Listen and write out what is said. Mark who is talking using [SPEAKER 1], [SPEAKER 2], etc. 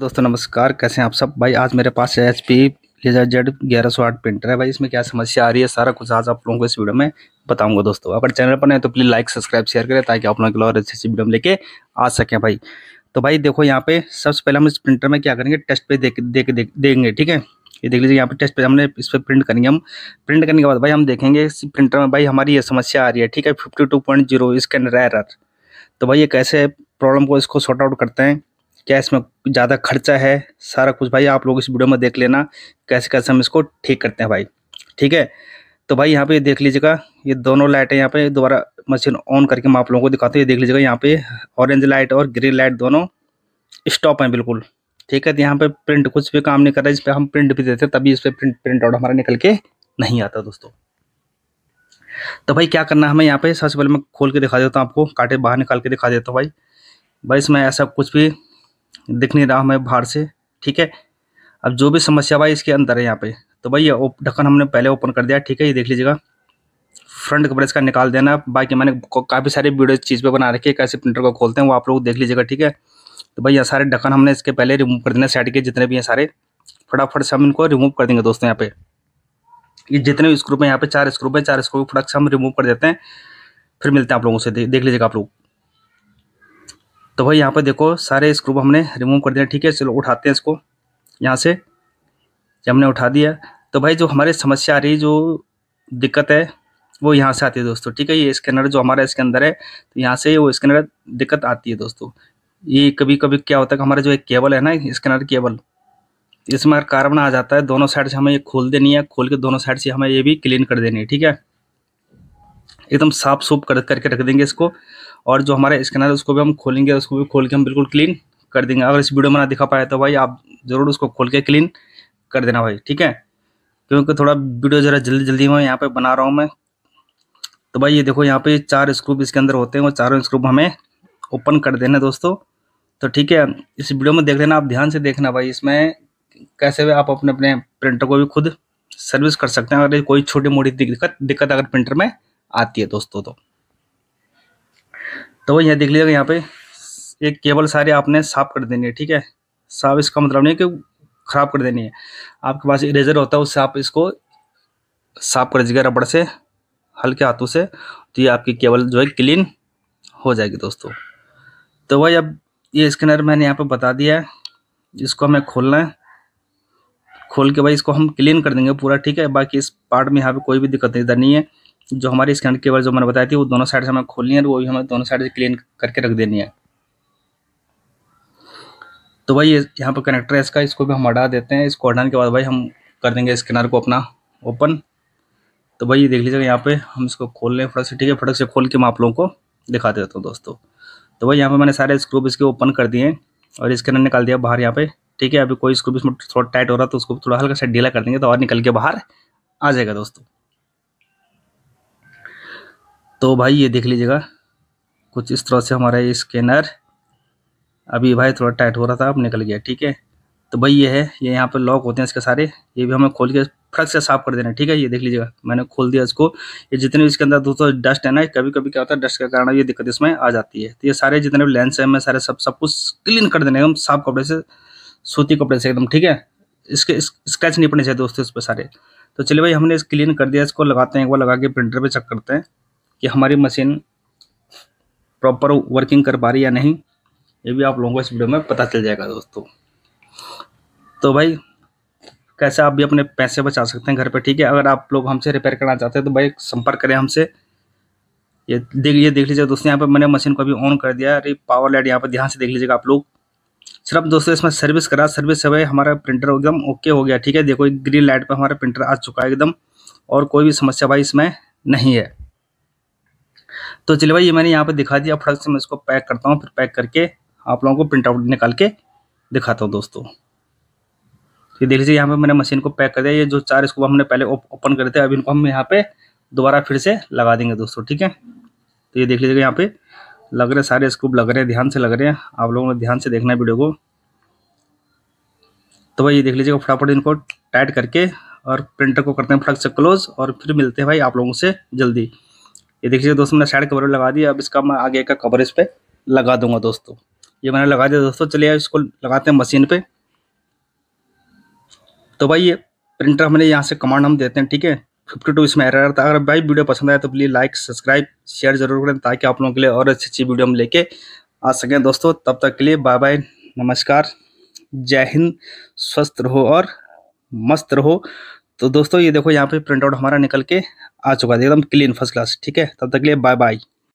[SPEAKER 1] दोस्तों नमस्कार कैसे हैं आप सब भाई आज मेरे पास एच पी लेजर जेड ग्यारह सौ आठ प्रिंटर है भाई इसमें क्या समस्या आ रही है सारा कुछ आज आप लोगों को इस वीडियो में बताऊंगा दोस्तों अगर चैनल पर नहीं तो प्लीज़ लाइक सब्सक्राइब शेयर करें ताकि आप लोगों के लिए और अच्छी अच्छी वीडियो लेके आ सकें भाई तो भाई देखो यहाँ पे सबसे पहले हम इस प्रिंटर में क्या करेंगे टेस्ट पे देख देख देंगे ठीक है ये देख लीजिए यहाँ पे टेस्ट पे हमने इस पर प्रिंट करेंगे हम प्रिंट करने के बाद भाई हम देखेंगे इस प्रिंटर में भाई हमारी ये समस्या आ रही है ठीक है fifty two point zero scanner error तो भाई ये कैसे प्रॉब्लम को इसको सॉर्ट आउट करते हैं क्या इसमें ज़्यादा खर्चा है सारा कुछ भाई आप लोग इस वीडियो में देख लेना कैसे कैसे हम इसको ठीक करते हैं भाई ठीक है तो भाई यहाँ पे देख लीजिएगा ये दोनों लाइटें यहाँ पे दोबारा मशीन ऑन करके हम आप लोगों को दिखाते हैं देख लीजिएगा यहाँ पे ऑरेंज लाइट और ग्रीन लाइट दोनों स्टॉप हैं बिल्कुल ठीक है तो यहाँ पे प्रिंट कुछ भी काम नहीं कर रहा है इस पर हम प्रिंट भी देते हैं तभी इस पर प्रिंट प्रिंट आउट हमारा निकल के नहीं आता दोस्तों तो भाई क्या करना है हमें यहाँ पे सबसे पहले मैं खोल के दिखा देता हूँ आपको काटे बाहर निकाल के दिखा देता हूँ भाई भाई इसमें ऐसा कुछ भी दिख नहीं रहा हमें बाहर से ठीक है अब जो भी समस्या भाई इसके अंदर है यहाँ पे तो भैया ढक्कन हमने पहले ओपन कर दिया ठीक है ये देख लीजिएगा फ्रंट कपड़े इसका निकाल देना बाकी मैंने काफ़ी सारे वीडियो चीज़ पर बना रखी है कैसे प्रिंटर को खोलते हैं वो आप लोग देख लीजिएगा ठीक है तो भाई यहाँ सारे ढक्कन हमने इसके पहले रिमूव कर देना साइड के जितने भी हैं सारे फटाफट से हम इनको रिमूव कर देंगे दोस्तों यहाँ पे ये जितने भी स्क्रूप हैं यहाँ पे चार स्क्रूप है चार स्क्रूप फटाक से हम रिमूव कर देते हैं फिर मिलते हैं आप लोगों से देख लीजिएगा आप लोग तो भाई यहाँ पर देखो सारे स्क्रू हमने रिमूव कर दिया ठीक है चलो उठाते हैं इसको यहाँ से जब हमने उठा दिया तो भाई जो हमारी समस्या आ रही जो दिक्कत है वो यहाँ से आती है दोस्तों ठीक है ये स्कैनर जो हमारा इसके अंदर है तो यहाँ से वो स्कैनर दिक्कत आती है दोस्तों ये कभी कभी क्या होता है कि हमारा जो एक केबल है ना स्कैनर केबल इसमें अगर कार्बन आ जाता है दोनों साइड से हमें ये खोल देनी है खोल के दोनों साइड से हमें ये भी क्लीन कर देनी है ठीक है एकदम साफ सूफ कर करके रख देंगे इसको और जो हमारा स्कैनर है उसको भी हम खोलेंगे उसको भी खोल के हम बिल्कुल क्लीन कर देंगे अगर इस वीडियो में ना दिखा पाए तो भाई आप ज़रूर उसको खोल के क्लीन कर देना भाई ठीक है क्योंकि थोड़ा वीडियो ज़रा जल्दी जल्दी में यहाँ पर बना रहा हूँ मैं तो भाई ये देखो यहाँ पे चार स्क्रूप इसके अंदर होते हैं वो चारों स्क्रूप हमें ओपन कर देना दोस्तों तो ठीक है इस वीडियो में देख लेना आप ध्यान से देखना भाई इसमें कैसे भी आप अपने अपने प्रिंटर को भी खुद सर्विस कर सकते हैं अगर कोई छोटी मोटी दिक्कत दिक्कत अगर प्रिंटर में आती है दोस्तों तो तो वही यहाँ देख लीजिएगा यहाँ पे एक केबल सारे आपने साफ कर देनी है ठीक है साफ इसका मतलब नहीं कि ख़राब कर देनी है आपके पास इरेजर होता है उससे आप इसको साफ कर दीजिएगा रबड़ से हल्के हाथों से तो ये आपकी केबल जो है क्लीन हो जाएगी दोस्तों तो वही अब ये स्कैनर मैंने यहाँ पर बता दिया है इसको हमें खोलना है खोल के भाई इसको हम क्लीन कर देंगे पूरा ठीक है बाकी इस पार्ट में यहाँ पे कोई भी दिक्कत नहीं है जो हमारी स्कैन केबल जो मैंने बताई थी वो दोनों साइड से हमें खोलनी है और वो भी हमें दोनों साइड से क्लीन करके रख देनी है तो भाई यहाँ पर कनेक्टर है इसका इसको भी हम हटा देते हैं इसको हटाने के बाद भाई हम कर देंगे स्कैनर को अपना ओपन तो भाई ये देख लीजिएगा यहाँ पे हम इसको खोल लें फटक से ठीक है फटक से खोल के मैं आप लोगों को दिखा देता हूँ दोस्तों तो भाई यहाँ पे मैंने सारे स्क्रूब इसके ओपन कर दिए और स्कैनर निकाल दिया बाहर यहाँ पे ठीक है अभी कोई स्क्रूब इसमें थोड़ा टाइट हो रहा है तो उसको थोड़ा हल्का सा ढीला कर देंगे तो और निकल के बाहर आ जाएगा दोस्तों तो भाई ये देख लीजिएगा कुछ इस तरह से हमारा ये स्कैनर अभी भाई थोड़ा टाइट हो रहा था अब निकल गया ठीक है तो भाई ये है ये यहाँ पर लॉक होते हैं इसके सारे ये भी हमें खोल के फटक से साफ कर देना ठीक है ये देख लीजिएगा मैंने खोल दिया इसको ये जितने भी इसके अंदर दोस्तों डस्ट है ना कभी कभी क्या होता है डस्ट के कारण ये दिक्कत इसमें आ जाती है तो ये सारे जितने भी लेंस हैं मैं सारे सब सब कुछ क्लीन कर देना एकदम साफ कपड़े से सूती कपड़े से एकदम ठीक है इसके स्क्रैच नहीं पड़ने चाहिए दोस्तों इस पर सारे तो चलिए भाई हमने क्लीन कर दिया इसको लगाते हैं एक बार लगा के प्रिंटर पर चेक करते हैं कि हमारी मशीन प्रॉपर वर्किंग कर पा रही या नहीं ये भी आप लोगों को इस वीडियो में पता चल जाएगा दोस्तों तो भाई कैसे आप भी अपने पैसे बचा सकते हैं घर पे ठीक है अगर आप लोग हमसे रिपेयर करना चाहते हैं तो भाई संपर्क करें हमसे ये देख ये देख लीजिए दोस्तों यहाँ पे मैंने मशीन को अभी ऑन कर दिया अरे पावर लाइट यहाँ पर ध्यान से देख लीजिएगा आप लोग सिर्फ दोस्तों इसमें सर्विस करा सर्विस से भाई हमारा प्रिंटर एकदम ओके हो गया ठीक है देखो ग्रीन लाइट पर हमारा प्रिंटर आ चुका है एकदम और कोई भी समस्या भाई इसमें नहीं है तो चलिए भाई ये मैंने यहाँ पे दिखा दिया फटक से मैं इसको पैक करता हूँ फिर पैक करके आप लोगों को प्रिंट आउट निकाल के दिखाता हूँ दोस्तों ये देख लीजिए यहाँ पे मैंने मशीन को पैक कर दिया ये जो चार इसको हमने पहले ओपन करे थे अभी इनको हम यहाँ पे दोबारा फिर से लगा देंगे दोस्तों ठीक है तो ये देख लीजिएगा यहाँ पे लग रहे सारे स्कूप लग रहे हैं ध्यान से लग रहे हैं आप लोगों ने ध्यान से देखना है वीडियो को तो भाई ये देख लीजिएगा फटाफट इनको टाइट करके और प्रिंटर को करते हैं फटक से क्लोज और फिर मिलते हैं भाई आप लोगों से जल्दी ये देखिए दोस्तों मैंने साइड कवर लगा दिया अब इसका मैं आगे का कवर इस पर लगा दूंगा दोस्तों ये मैंने लगा दिया दोस्तों चलिए इसको लगाते हैं मशीन पे तो भाई ये प्रिंटर हमने यहाँ से कमांड हम देते हैं ठीक है फिफ्टी टू इसमें एरर था अगर भाई वीडियो पसंद आया तो प्लीज़ लाइक सब्सक्राइब शेयर जरूर करें ताकि आप लोगों के लिए और अच्छी अच्छी वीडियो हम लेके आ सकें दोस्तों तब तक के लिए बाय बाय नमस्कार जय हिंद स्वस्थ रहो और मस्त रहो तो दोस्तों ये देखो यहाँ पे प्रिंटआउट हमारा निकल के आ चुका है एकदम क्लीन फर्स्ट क्लास ठीक है तब तक के लिए बाय बाय